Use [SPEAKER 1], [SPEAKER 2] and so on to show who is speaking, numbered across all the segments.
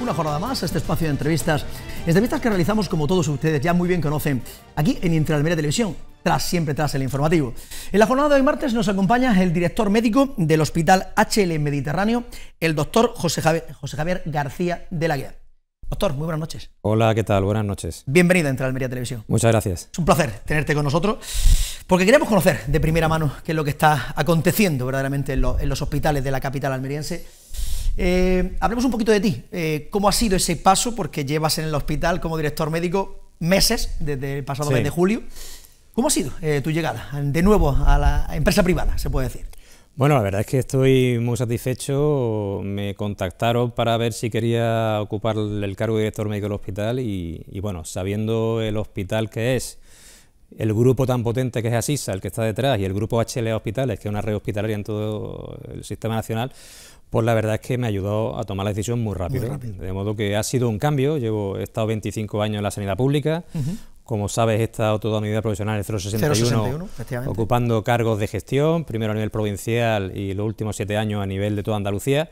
[SPEAKER 1] una jornada más a este espacio de entrevistas. Entrevistas que realizamos, como todos ustedes ya muy bien conocen, aquí en Almería Televisión, tras siempre tras el informativo. En la jornada de hoy martes nos acompaña el director médico del Hospital HL Mediterráneo, el doctor José Javier, García de la Guía. Doctor, muy buenas noches.
[SPEAKER 2] Hola, ¿qué tal? Buenas noches.
[SPEAKER 1] Bienvenido a Almería Televisión. Muchas gracias. Es un placer tenerte con nosotros. Porque queremos conocer de primera mano qué es lo que está aconteciendo verdaderamente en los hospitales de la capital almeriense eh, hablemos un poquito de ti. Eh, ¿Cómo ha sido ese paso? Porque llevas en el hospital como director médico meses, desde el pasado mes de julio. ¿Cómo ha sido eh, tu llegada de nuevo a la empresa privada, se puede decir?
[SPEAKER 2] Bueno, la verdad es que estoy muy satisfecho. Me contactaron para ver si quería ocupar el cargo de director médico del hospital y, bueno, sabiendo el hospital que es, el grupo tan potente que es Asisa, el que está detrás, y el grupo hl Hospitales, que es una red hospitalaria en todo el sistema nacional, pues la verdad es que me ayudó a tomar la decisión muy rápido. De modo que ha sido un cambio. Llevo, he estado 25 años en la sanidad pública. Como sabes, he estado toda mi vida profesional en 061, 061 ocupando cargos de gestión, primero a nivel provincial y los últimos siete años a nivel de toda Andalucía.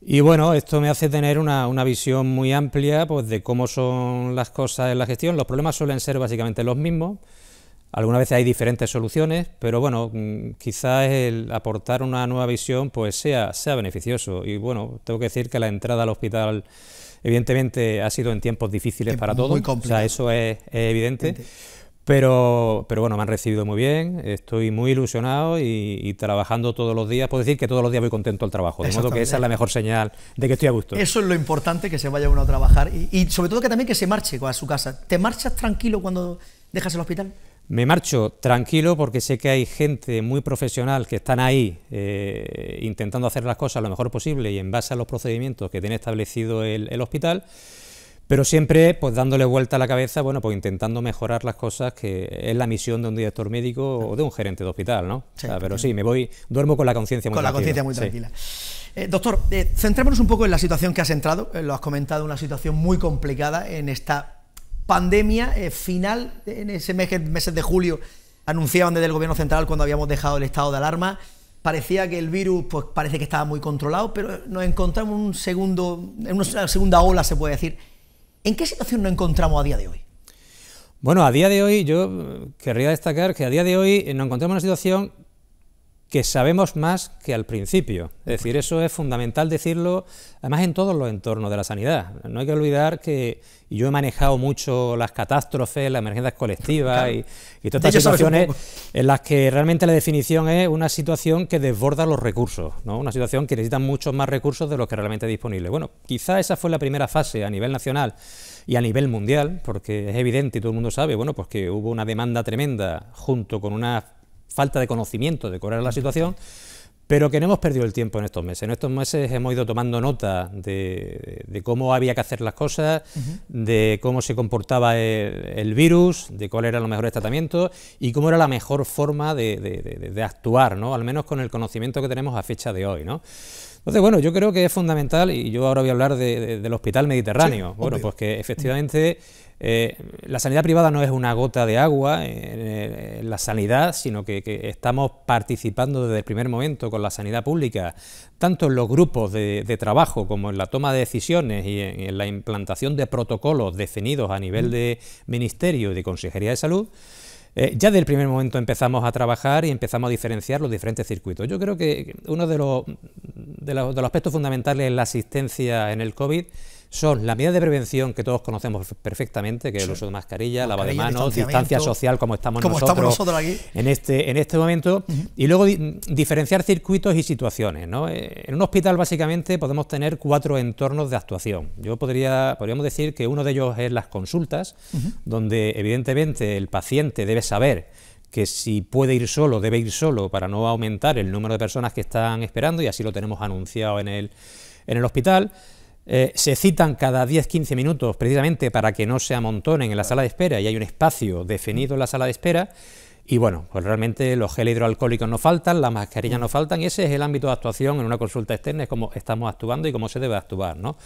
[SPEAKER 2] Y bueno, esto me hace tener una, una, visión muy amplia pues, de cómo son las cosas en la gestión. Los problemas suelen ser básicamente los mismos, algunas veces hay diferentes soluciones, pero bueno, mm, quizás el aportar una nueva visión pues sea, sea beneficioso. Y bueno, tengo que decir que la entrada al hospital evidentemente ha sido en tiempos difíciles para todos. o sea, eso es, evidente. Pero, pero bueno, me han recibido muy bien, estoy muy ilusionado y, trabajando todos los días. Puedo decir que todos los días voy contento al trabajo, de modo que esa es la mejor señal de que estoy a gusto. Eso
[SPEAKER 1] es lo importante, que se vaya uno a trabajar y, y sobre todo que también que se marche a su casa. ¿Te marchas tranquilo cuando dejas el hospital?
[SPEAKER 2] Me marcho tranquilo porque sé que hay gente muy profesional que están ahí eh, intentando hacer las cosas lo mejor posible y en base a los procedimientos que tiene establecido el, hospital pero siempre pues dándole vuelta a la cabeza, bueno, pues intentando mejorar las cosas, que es la misión de un director médico o de un gerente de hospital, ¿no? sea, pero sí, me voy, duermo con la conciencia muy, tranquila. Con la conciencia muy tranquila.
[SPEAKER 1] Eh, doctor, eh, centrémonos un poco en la situación que has entrado, lo has comentado, una situación muy complicada en esta pandemia, eh, final, en ese mes, meses de julio, anunciaban desde el gobierno central cuando habíamos dejado el estado de alarma. Parecía que el virus, pues parece que estaba muy controlado, pero nos encontramos un segundo, en una segunda ola, se puede decir. ¿En qué situación nos encontramos a día de hoy?
[SPEAKER 2] Bueno, a día de hoy yo eh, querría destacar que a día de hoy nos encontramos en una situación que sabemos más que al principio. Es decir, eso es fundamental decirlo, además en todos los entornos de la sanidad. No hay que olvidar que yo he manejado mucho las catástrofes, las emergencias colectivas y, todas estas situaciones en las que realmente la definición es una situación que desborda los recursos, una situación que necesita muchos más recursos de los que realmente es disponible. Bueno, quizá esa fue la primera fase a nivel nacional y a nivel mundial, porque es evidente y todo el mundo sabe, bueno, pues que hubo una demanda tremenda junto con una falta de conocimiento de cuál era la situación, pero que no hemos perdido el tiempo en estos meses. En estos meses hemos ido tomando nota de, cómo había que hacer las cosas, de cómo se comportaba el, virus, de cuáles eran los mejores tratamientos y cómo era la mejor forma de, actuar, ¿no? al menos con el conocimiento que tenemos a fecha de hoy. ¿no? Entonces, bueno, yo creo que es fundamental, y yo ahora voy a hablar del Hospital Mediterráneo. bueno, pues que efectivamente eh, la sanidad privada no es una gota de agua en, eh, eh, la sanidad, sino que, estamos participando desde el primer momento con la sanidad pública, tanto en los grupos de, trabajo como en la toma de decisiones y en, la implantación de protocolos definidos a nivel mm. de ministerio y de consejería de salud. ya desde el primer momento empezamos a trabajar y empezamos a diferenciar los diferentes circuitos. Yo creo que uno de los, de los aspectos fundamentales en la asistencia en el COVID son las medidas de prevención que todos conocemos perfectamente, que es el uso de mascarilla, lava de manos, distancia social, como estamos nosotros, aquí. En, este, en este momento, y luego diferenciar circuitos y situaciones. ¿no? Eh, en un hospital básicamente podemos tener cuatro entornos de actuación. Yo podría, podríamos decir que uno de ellos es las consultas, donde evidentemente el paciente debe saber que si puede ir solo, debe ir solo para no aumentar el número de personas que están esperando y así lo tenemos anunciado en el, en el hospital. Eh, se citan cada 10-15 minutos precisamente para que no se amontonen en la sala de espera y hay un espacio definido en la sala de espera y bueno, pues realmente los gel hidroalcohólicos no faltan, las mascarillas no faltan, y ese es el ámbito de actuación en una consulta externa, es cómo estamos actuando y cómo se debe actuar. ¿no?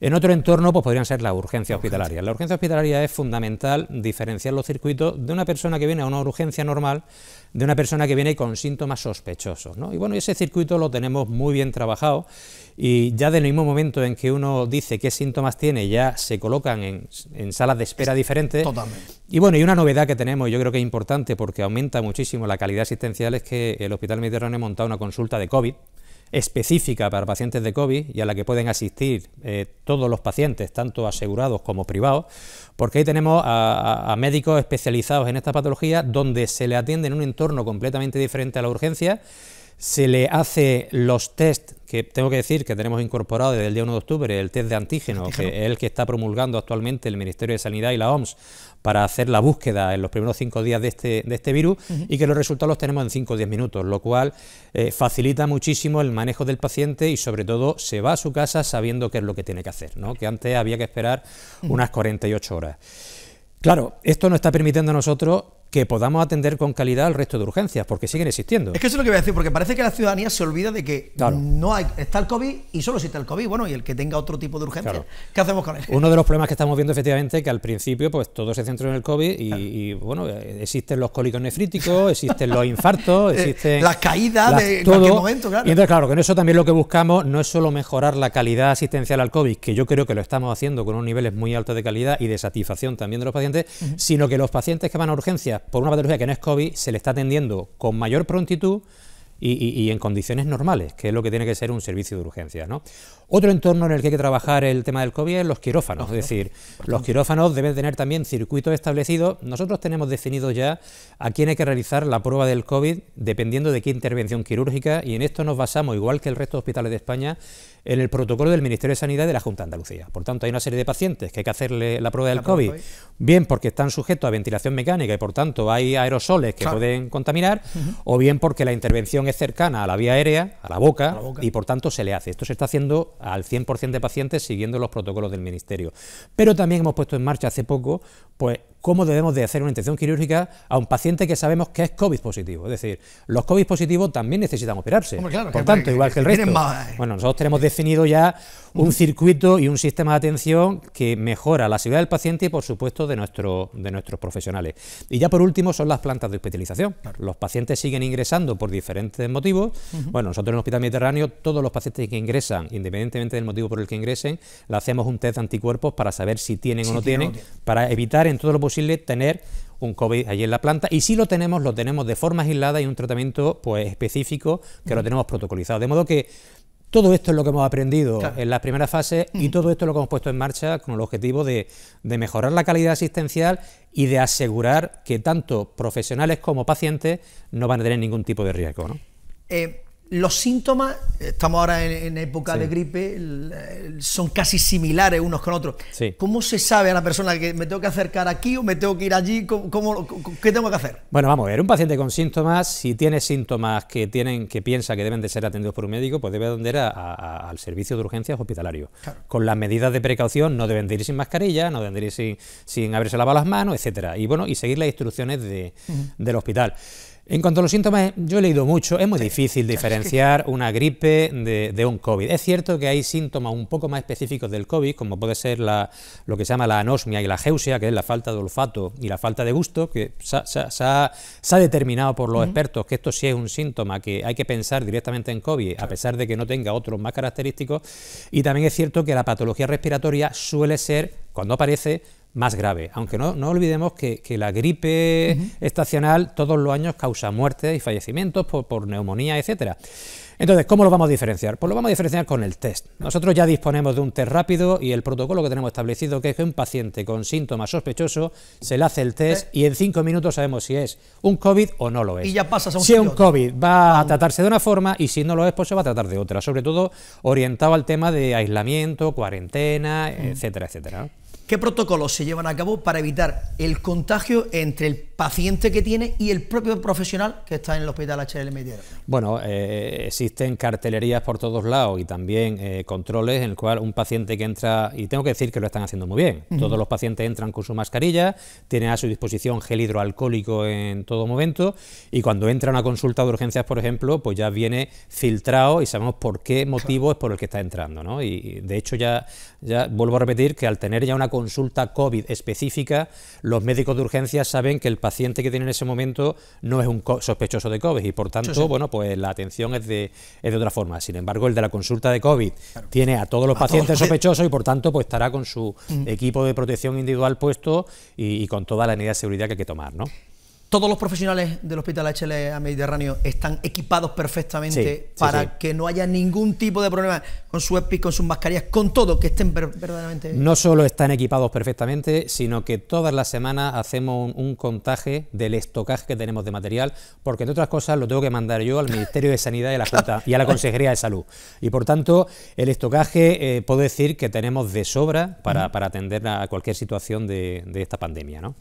[SPEAKER 2] En otro entorno, pues podrían ser las urgencias hospitalarias. La urgencia hospitalaria es fundamental diferenciar los circuitos de una persona que viene a una urgencia normal de una persona que viene con síntomas sospechosos. Y bueno, ese circuito lo tenemos muy bien trabajado y ya del mismo momento en que uno dice qué síntomas tiene, ya se colocan en, en salas de espera diferentes. Totalmente. Y bueno, y una novedad que tenemos, yo creo que es importante porque aumenta muchísimo la calidad asistencial es que el Hospital Mediterráneo ha montado una consulta de COVID específica para pacientes de COVID y a la que pueden asistir eh, todos los pacientes, tanto asegurados como privados, porque ahí tenemos a, a, médicos especializados en esta patología donde se le atiende en un entorno completamente diferente a la urgencia se le hace los test que tengo que decir que tenemos incorporado desde el día 1 de octubre el test de antígeno, que es el que está promulgando actualmente el Ministerio de Sanidad y la OMS para hacer la búsqueda en los primeros cinco días de este, este virus y que los resultados los tenemos en 5 o 10 minutos, lo cual eh, facilita muchísimo el manejo del paciente y sobre todo se va a su casa sabiendo qué es lo que tiene que hacer, ¿no? que antes había que esperar unas 48 horas. Claro, esto nos está permitiendo a nosotros que podamos atender con calidad al resto de urgencias, porque siguen existiendo. Es que eso
[SPEAKER 1] es lo que voy a decir, porque parece que la ciudadanía se olvida de que no hay, está el COVID y solo está el COVID. Bueno, y el que tenga otro tipo de urgencia, ¿qué hacemos con él? Uno
[SPEAKER 2] de los problemas que estamos viendo efectivamente que al principio pues todo se centró en el COVID y, bueno, existen los cólicos nefríticos, existen los infartos, eh, existen... las caídas de todo. cualquier momento, claro. Y entonces, claro, con eso también lo que buscamos no es solo mejorar la calidad asistencial al COVID, que yo creo que lo estamos haciendo con unos niveles muy altos de calidad y de satisfacción también de los pacientes, sino que los pacientes que van a urgencias por una patología que no es COVID se le está atendiendo con mayor prontitud y, en condiciones normales, que es lo que tiene que ser un servicio de urgencia. Otro entorno en el que hay que trabajar el tema del COVID es los quirófanos, es decir, los quirófanos deben tener también circuitos establecidos. Nosotros tenemos definido ya a quién hay que realizar la prueba del COVID dependiendo de qué intervención quirúrgica y en esto nos basamos, igual que el resto de hospitales de España, en el protocolo del Ministerio de Sanidad de la Junta de Andalucía. Por tanto, hay una serie de pacientes que hay que hacerle la prueba del COVID, bien porque están sujetos a ventilación mecánica y por tanto hay aerosoles que pueden contaminar, o bien porque la intervención es cercana a la vía aérea, a la boca, a la boca. y por tanto se le hace. Esto se está haciendo al 100% de pacientes siguiendo los protocolos del Ministerio. Pero también hemos puesto en marcha hace poco pues cómo debemos de hacer una intención quirúrgica a un paciente que sabemos que es COVID positivo. Es decir, los COVID positivos también necesitan operarse. Por tanto, igual que, el resto. Eh. Bueno, nosotros tenemos definido ya un circuito y un sistema de atención que mejora la seguridad del paciente y, por supuesto, de, nuestro, de nuestros profesionales. Y ya por último son las plantas de hospitalización. Los pacientes siguen ingresando por diferentes motivos. Bueno, nosotros en el Hospital Mediterráneo, todos los pacientes que ingresan, independientemente del motivo por el que ingresen, le hacemos un test de anticuerpos para saber si tienen o no tienen, para evitar en todo lo posible tener un COVID allí en la planta y si lo tenemos, lo tenemos de forma aislada y un tratamiento pues específico que lo tenemos protocolizado. De modo que todo esto es lo que hemos aprendido en las primeras fases y todo esto es lo que hemos puesto en marcha con el objetivo de, mejorar la calidad asistencial y de asegurar que tanto profesionales como pacientes no van a tener ningún tipo de riesgo. ¿no?
[SPEAKER 1] Eh, los síntomas, estamos ahora en, época de gripe, son casi similares unos con otros. ¿Cómo se sabe a la persona que me tengo que acercar aquí o me tengo que ir allí? qué tengo que hacer?
[SPEAKER 2] Bueno, vamos a ver, un paciente con síntomas, si tiene síntomas que, tienen, que piensa que deben de ser atendidos por un médico, pues debe atender a, al servicio de urgencias hospitalario. Con las medidas de precaución no deben de ir sin mascarilla, no deben de ir sin, sin haberse lavado las manos, etcétera. Y bueno, y seguir las instrucciones del hospital. En cuanto a los síntomas, yo he leído mucho, es muy difícil diferenciar una gripe de, un COVID. Es cierto que hay síntomas un poco más específicos del COVID, como puede ser lo que se llama la anosmia y la geusia, que es la falta de olfato y la falta de gusto, que se, ha, determinado por los expertos que esto sí es un síntoma que hay que pensar directamente en COVID, a pesar de que no tenga otros más característicos. Y también es cierto que la patología respiratoria suele ser, cuando aparece, más grave. Aunque no, no olvidemos que, la gripe estacional todos los años causa muertes y fallecimientos por, por neumonía, etcétera. Entonces, ¿cómo lo vamos a diferenciar? Pues lo vamos a diferenciar con el test. Nosotros ya disponemos de un test rápido y el protocolo que tenemos establecido que es que un paciente con síntomas sospechosos se le hace el test y en cinco minutos sabemos si es un COVID o no lo es. Y ya pasa a un Si es un COVID va a tratarse de una forma y si no lo es, pues se va a tratar de otra. Sobre todo orientado al tema de aislamiento, cuarentena, etcétera, etcétera.
[SPEAKER 1] ¿Qué protocolos se llevan a cabo para evitar el contagio entre el paciente que tiene y el propio profesional que está en el hospital HLM
[SPEAKER 2] Bueno, eh, existen cartelerías por todos lados y también eh, controles en el cual un paciente que entra, y tengo que decir que lo están haciendo muy bien, todos los pacientes entran con su mascarilla, tienen a su disposición gel hidroalcohólico en todo momento y cuando entra a una consulta de urgencias, por ejemplo, pues ya viene filtrado y sabemos por qué motivo es por el que está entrando. ¿no? Y, de hecho ya, ya vuelvo a repetir que al tener ya una consulta COVID específica, los médicos de urgencia saben que el paciente que tiene en ese momento no es un sospechoso de COVID y por tanto, bueno, pues la atención es de, otra forma. Sin embargo, el de la consulta de COVID tiene a todos los pacientes sospechosos y por tanto, pues estará con su mm. equipo de protección individual puesto y, con toda la medida de seguridad que hay que tomar, ¿no?
[SPEAKER 1] Todos los profesionales del Hospital HLA Mediterráneo están equipados perfectamente para que no haya ningún tipo de problema con su EPI, con sus mascarillas, con todo, que estén verdaderamente. No
[SPEAKER 2] solo están equipados perfectamente, sino que todas las semanas hacemos un, contaje del estocaje que tenemos de material, porque entre otras cosas lo tengo que mandar yo al Ministerio de Sanidad y a la Junta y a la Consejería de Salud. Y por tanto, el estocaje eh, puedo decir que tenemos de sobra para, atender a cualquier situación de, esta pandemia. ¿no?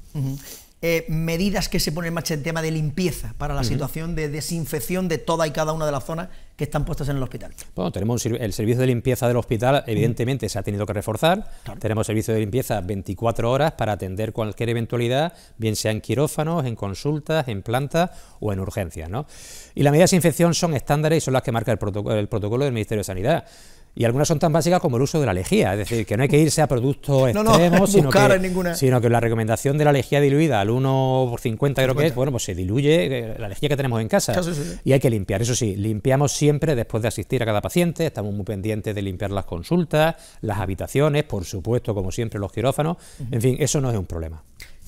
[SPEAKER 1] Eh, medidas que se ponen en marcha en tema de limpieza para la situación de desinfección de toda y cada una de las zonas que están puestas en el hospital.
[SPEAKER 2] Bueno, tenemos el servicio de limpieza del hospital, evidentemente se ha tenido que reforzar. Tenemos servicio de limpieza 24 horas para atender cualquier eventualidad, bien sea en quirófanos, en consultas, en plantas o en urgencias. Y las medidas de infección son estándares y son las que marca el protocolo del Ministerio de Sanidad. Y algunas son tan básicas como el uso de la lejía, es decir, que no hay que irse a productos extremos, sino, que, sino que la recomendación de la lejía diluida al 1 por 50 creo que es, bueno, pues se diluye eh, la lejía que tenemos en casa. Y hay que limpiar, eso sí, limpiamos siempre después de asistir a cada paciente, estamos muy pendientes de limpiar las consultas, las habitaciones, por supuesto, como siempre, los quirófanos, en fin, eso no es un problema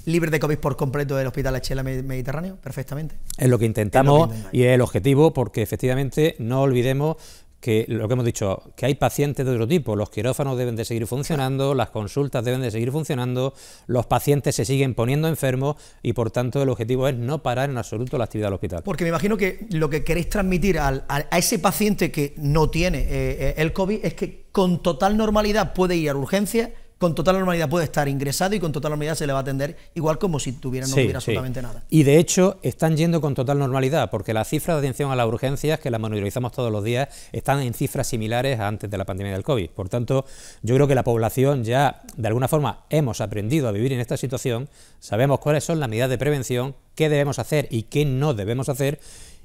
[SPEAKER 1] libre de COVID por completo del Hospital Achela Mediterráneo, perfectamente. Es lo que intentamos
[SPEAKER 2] y es el objetivo, porque efectivamente no olvidemos que lo que hemos dicho, que hay pacientes de otro tipo, los quirófanos deben de seguir funcionando, las consultas deben de seguir funcionando, los pacientes se siguen poniendo enfermos y por tanto el objetivo es no parar en absoluto la actividad del hospital.
[SPEAKER 1] Porque me imagino que lo que queréis transmitir a, ese paciente que no tiene eh, eh, el COVID es que con total normalidad puede ir a urgencias con total normalidad puede estar ingresado y con total normalidad se le va a atender igual como si tuviera, no hubiera absolutamente nada.
[SPEAKER 2] Y de hecho están yendo con total normalidad, porque las cifras de atención a las urgencias, que las monitorizamos todos los días, están en cifras similares a antes de la pandemia del COVID. Por tanto, yo creo que la población ya, de alguna forma, hemos aprendido a vivir en esta situación, sabemos cuáles son las medidas de prevención, qué debemos hacer y qué no debemos hacer,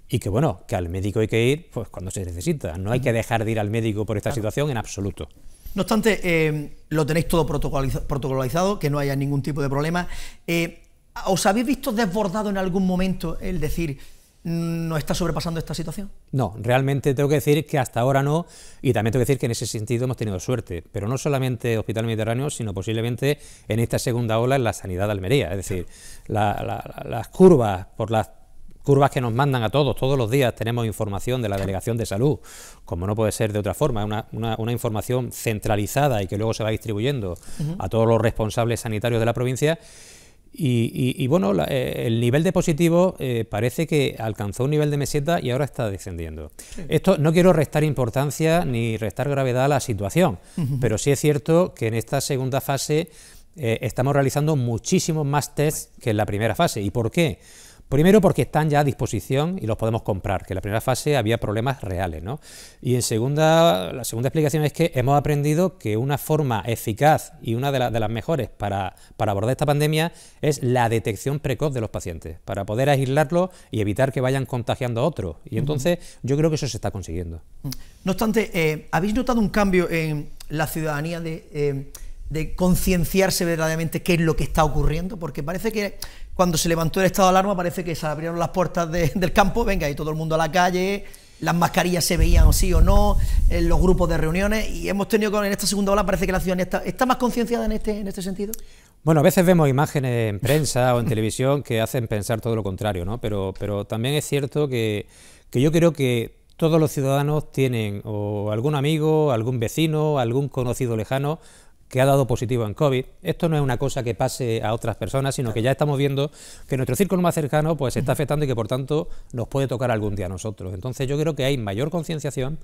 [SPEAKER 2] y que bueno, que al médico hay que ir pues cuando se necesita, no hay que dejar de ir al médico por esta situación en absoluto.
[SPEAKER 1] No obstante, eh, lo tenéis todo protocolizado, que no haya ningún tipo de problema. Eh, ¿Os habéis visto desbordado en algún momento el decir, mm, no está sobrepasando esta situación?
[SPEAKER 2] No, realmente tengo que decir que hasta ahora no, y también tengo que decir que en ese sentido hemos tenido suerte, pero no solamente Hospital Mediterráneo, sino posiblemente en esta segunda ola en la sanidad de Almería, es decir, las curvas por las curvas que nos mandan a todos, todos los días tenemos información de la Delegación de Salud, como no puede ser de otra forma, una, una, información centralizada y que luego se va distribuyendo a todos los responsables sanitarios de la provincia. Y, bueno, eh, el nivel de positivo eh, parece que alcanzó un nivel de meseta y ahora está descendiendo. Esto no quiero restar importancia ni restar gravedad a la situación, pero sí es cierto que en esta segunda fase eh, estamos realizando muchísimos más tests que en la primera fase. ¿Y por qué? Primero porque están ya a disposición y los podemos comprar, que en la primera fase había problemas reales. ¿no? Y en segunda, la segunda explicación es que hemos aprendido que una forma eficaz y una de, las mejores para, abordar esta pandemia es la detección precoz de los pacientes, para poder aislarlos y evitar que vayan contagiando a otros. Y entonces yo creo que eso se está consiguiendo. Mm.
[SPEAKER 1] No obstante, eh, ¿habéis notado un cambio en la ciudadanía de... Eh, de concienciarse verdaderamente qué es lo que está ocurriendo, porque parece que cuando se levantó el estado de alarma parece que se abrieron las puertas del campo, venga, y todo el mundo a la calle, las mascarillas se veían sí o no, los grupos de reuniones, y hemos tenido con en esta segunda ola, parece que la ciudadanía está, más concienciada este, en este, sentido.
[SPEAKER 2] Bueno, a veces vemos imágenes en prensa o en televisión que hacen pensar todo lo contrario, ¿no? Pero, pero también es cierto que, que yo creo que todos los ciudadanos tienen algún amigo, algún vecino, algún conocido lejano que ha dado positivo en COVID. Esto no es una cosa que pase a otras personas, sino que ya estamos viendo que nuestro círculo más cercano pues se está afectando y que por tanto nos puede tocar algún día a nosotros. Entonces yo creo que hay mayor concienciación,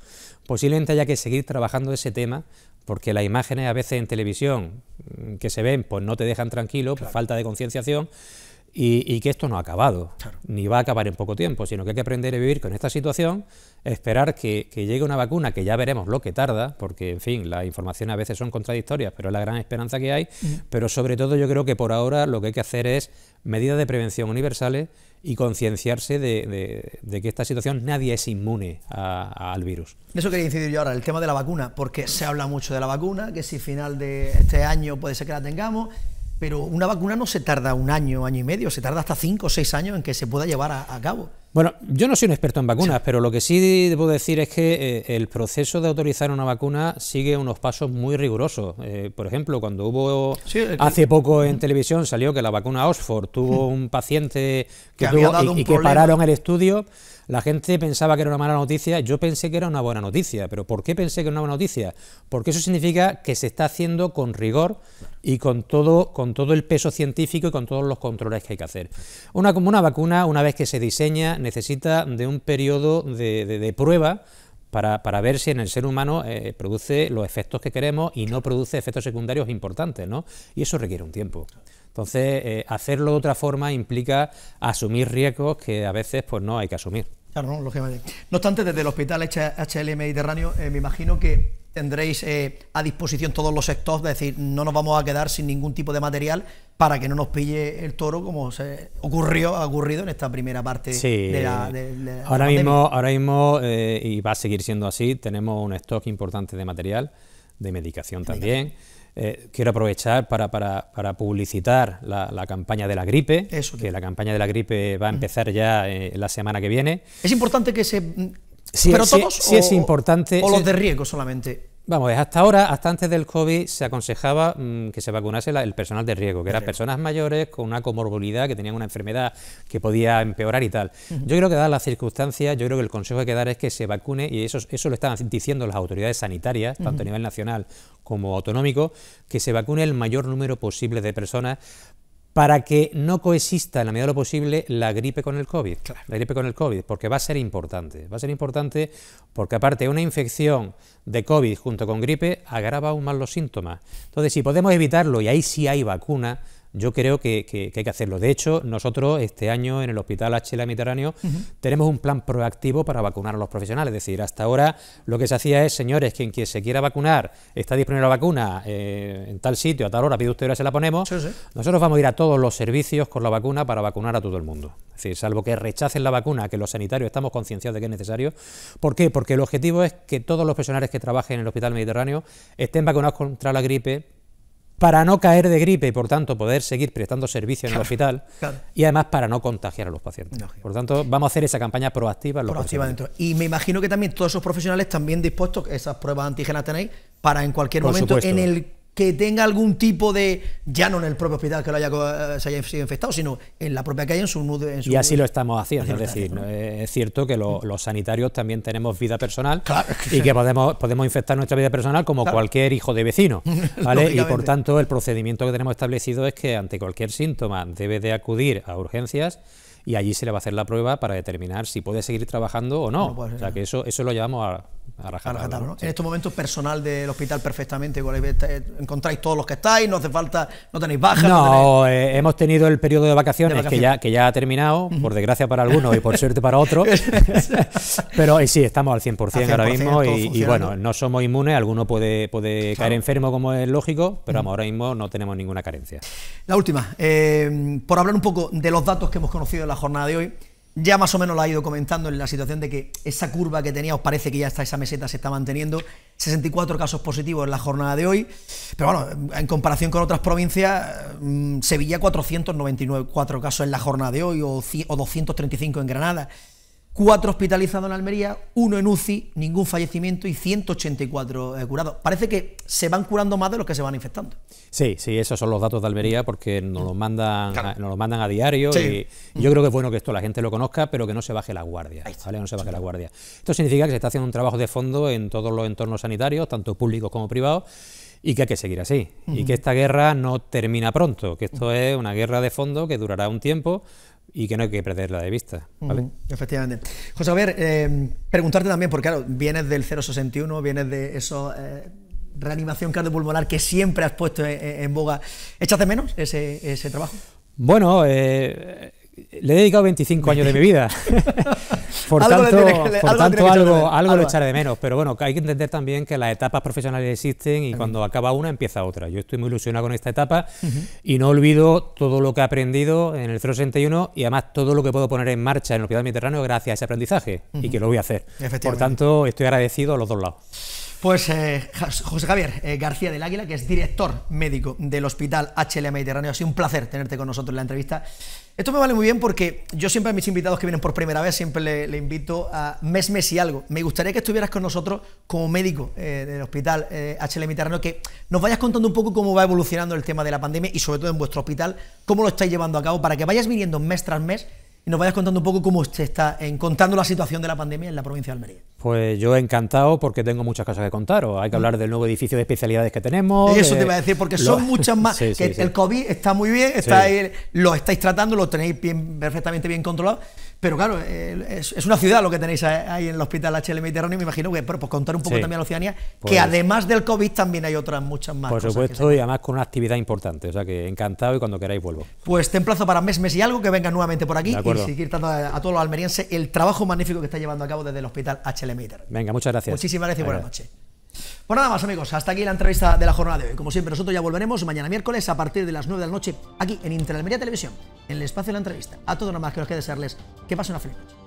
[SPEAKER 2] posiblemente haya que seguir trabajando ese tema, porque las imágenes a veces en televisión mm, que se ven pues no te dejan tranquilo, por pues, falta de concienciación y, que esto no ha acabado, ni va a acabar en poco tiempo, sino que hay que aprender a vivir con esta situación, esperar que, llegue una vacuna, que ya veremos lo que tarda, porque, en fin, las informaciones a veces son contradictorias, pero es la gran esperanza que hay, pero sobre todo yo creo que por ahora lo que hay que hacer es medidas de prevención universales y concienciarse de, que esta situación nadie es inmune al virus.
[SPEAKER 1] eso quería incidir yo ahora, el tema de la vacuna, porque se habla mucho de la vacuna, que si final de este año puede ser que la tengamos, pero una vacuna no se tarda un año, año y medio, se tarda hasta cinco o seis años en que se pueda llevar a, cabo.
[SPEAKER 2] Bueno, yo no soy un experto en vacunas, pero lo que sí debo decir es que eh, el proceso de autorizar una vacuna sigue unos pasos muy rigurosos. Eh, por ejemplo, cuando hubo eh, hace poco en televisión salió que la vacuna Oxford tuvo un paciente que, tuvo, y que pararon el estudio. La gente pensaba que era una mala noticia, yo pensé que era una buena noticia, pero ¿por qué pensé que era una buena noticia? Porque eso significa que se está haciendo con rigor y con todo, con todo el peso científico y con todos los controles que hay que hacer. Una, vacuna, una vez que se diseña, necesita de un periodo de, prueba para, ver si en el ser humano eh, produce los efectos que queremos y no produce efectos secundarios importantes, ¿no? Y eso requiere un tiempo. Entonces, eh, hacerlo de otra forma implica asumir riesgos que a veces pues no hay que asumir.
[SPEAKER 1] Claro, no, lógicamente. No obstante, desde el Hospital HL Mediterráneo, eh, me imagino que tendréis eh, a disposición todos los sectores, es decir, no nos vamos a quedar sin ningún tipo de material para que no nos pille el toro como se ocurrió, ha ocurrido en esta primera parte de, la, de, ahora mismo
[SPEAKER 2] Ahora mismo, y va a seguir siendo así, tenemos un stock importante de material, de medicación también. Eh, quiero aprovechar para, publicitar la, campaña de la gripe, Eso, que la campaña de la gripe va a mm. empezar ya eh, la semana que viene.
[SPEAKER 1] Es importante que se... Mm, sí, ¿Pero todos? es importante. ¿O los de riesgo solamente?
[SPEAKER 2] Vamos, hasta ahora, hasta antes del COVID, se aconsejaba mm, que se vacunase el personal de riesgo, que eran personas mayores con una comorbilidad, que tenían una enfermedad que podía empeorar y tal. Yo creo que dadas las circunstancias, yo creo que el consejo que hay que dar es que se vacune, y eso, eso lo están diciendo las autoridades sanitarias, tanto a nivel nacional como autonómico, que se vacune el mayor número posible de personas para que no coexista en la medida de lo posible la gripe con el COVID. La gripe con el COVID, porque va a ser importante. Va a ser importante porque aparte una infección de COVID junto con gripe agrava aún más los síntomas. Entonces, si podemos evitarlo, y ahí sí hay vacuna, yo creo que, hay que hacerlo. De hecho, nosotros este año en el Hospital HLA Mediterráneo tenemos un plan proactivo para vacunar a los profesionales. Es decir, hasta ahora lo que se hacía es, señores, quien, quien se quiera vacunar, está disponible la vacuna eh, en tal sitio, a tal hora, pide usted, ahora se la ponemos. Nosotros vamos a ir a todos los servicios con la vacuna para vacunar a todo el mundo. Es decir, salvo que rechacen la vacuna, que los sanitarios estamos concienciados de que es necesario. ¿Por qué? Porque el objetivo es que todos los profesionales que trabajen en el Hospital Mediterráneo estén vacunados contra la gripe para no caer de gripe y por tanto poder seguir prestando servicio en el hospital y además para no contagiar a los pacientes. por tanto, vamos a hacer esa campaña proactiva. En los
[SPEAKER 1] Y me imagino que también todos esos profesionales también dispuestos, esas pruebas antígenas tenéis, para en cualquier momento en el que tenga algún tipo de, ya no en el propio hospital que lo haya, eh, se haya sido infectado, sino en la propia calle, en su... nudo. y así lo
[SPEAKER 2] estamos haciendo, es decir, eh, es cierto que los sanitarios también tenemos vida personal y que podemos, podemos infectar nuestra vida personal como cualquier hijo de vecino, ¿vale? y por tanto el procedimiento que tenemos establecido es que ante cualquier síntoma debe de acudir a urgencias y allí se le va a hacer la prueba para determinar si puede seguir trabajando o no. o sea, que eso, eso lo llevamos a, a
[SPEAKER 1] En estos momentos personal del hospital perfectamente, encontráis todos los que estáis, no hace falta, no tenéis bajas. No,
[SPEAKER 2] eh, hemos tenido el periodo de vacaciones, Que, ya, que ya ha terminado, por desgracia para algunos y por suerte para otros, pero eh, sí, estamos al 100%, ahora mismo y, bueno, no somos inmunes, alguno puede, puede caer enfermo como es lógico, pero ahora mismo no tenemos ninguna carencia.
[SPEAKER 1] La última, eh, por hablar un poco de los datos que hemos conocido en la jornada de hoy. Ya más o menos lo ha ido comentando en la situación de que esa curva que tenía, os parece que ya está, esa meseta se está manteniendo. 64 casos positivos en la jornada de hoy. Pero bueno, en comparación con otras provincias, mm, Sevilla 494 casos en la jornada de hoy o 235 en Granada cuatro hospitalizados en Almería, uno en UCI, ningún fallecimiento y 184 eh, curados. Parece que se van curando más de los que se van infectando.
[SPEAKER 2] Sí, sí, esos son los datos de Almería porque nos los mandan, a, nos los mandan a diario y mm. yo creo que es bueno que esto la gente lo conozca, pero que no se baje la guardia, ¿vale? No se baje la guardia. Esto significa que se está haciendo un trabajo de fondo en todos los entornos sanitarios, tanto públicos como privados y que hay que seguir así. Y que esta guerra no termina pronto, que esto es una guerra de fondo que durará un tiempo, y que no hay que perderla de vista,
[SPEAKER 1] ¿vale? efectivamente. José, a ver, eh, preguntarte también, porque claro, vienes del 061, vienes de eso... Eh, reanimación cardiopulmonar que siempre has puesto e, e, en, boga. ¿Echas de menos ese, ese trabajo?
[SPEAKER 2] Bueno, eh, le he dedicado 25 años de mi vida. por tanto, algo, lo echaré de menos. Pero bueno, hay que entender también que las etapas profesionales existen y cuando acaba una empieza otra. Yo estoy muy ilusionado con esta etapa y no olvido todo lo que he aprendido en el 061 y además todo lo que puedo poner en marcha en el Hospital Mediterráneo gracias a ese aprendizaje y que lo voy a hacer. Por tanto, estoy agradecido a los dos lados.
[SPEAKER 1] Pues eh, José Javier eh, García del Águila, que es director médico del Hospital HLM Mediterráneo, ha sido un placer tenerte con nosotros en la entrevista. Esto me vale muy bien porque yo siempre a mis invitados que vienen por primera vez, siempre le, invito a mes, mes y algo. Me gustaría que estuvieras con nosotros como médico eh, del hospital HLM eh, Terreno, que nos vayas contando un poco cómo va evolucionando el tema de la pandemia y sobre todo en vuestro hospital, cómo lo estáis llevando a cabo para que vayas viniendo mes tras mes y nos vayas contando un poco cómo se está contando la situación de la pandemia en la provincia de Almería.
[SPEAKER 2] Pues yo encantado porque tengo muchas cosas que contaros. Hay que mm. hablar del nuevo edificio de especialidades que tenemos. Y eso eh, te iba a decir, porque son muchas más. el
[SPEAKER 1] COVID está muy bien, está lo estáis tratando, lo tenéis perfectamente bien controlado. Pero claro, eh, es, una ciudad lo que tenéis ahí en el Hospital HL Mediterráneo. Me imagino que, pero pues contar un poco también a la que pues- además del COVID también hay otras muchas más. Por supuesto,
[SPEAKER 2] y además con una actividad importante. O sea que encantado y cuando queráis vuelvo.
[SPEAKER 1] Pues te plazo para mes, mes y algo que venga nuevamente por aquí y seguir dando a, todos los almerienses el trabajo magnífico que está llevando a cabo desde el Hospital HLM.
[SPEAKER 2] Venga, muchas gracias. Muchísimas gracias y buenas noches.
[SPEAKER 1] Pues nada más amigos, hasta aquí la entrevista de la jornada de hoy. Como siempre, nosotros ya volveremos mañana miércoles a partir de las 9 de la noche aquí en Interalmería Televisión, en el espacio de la entrevista. A todos más que os quede desearles que pasen una feliz noche.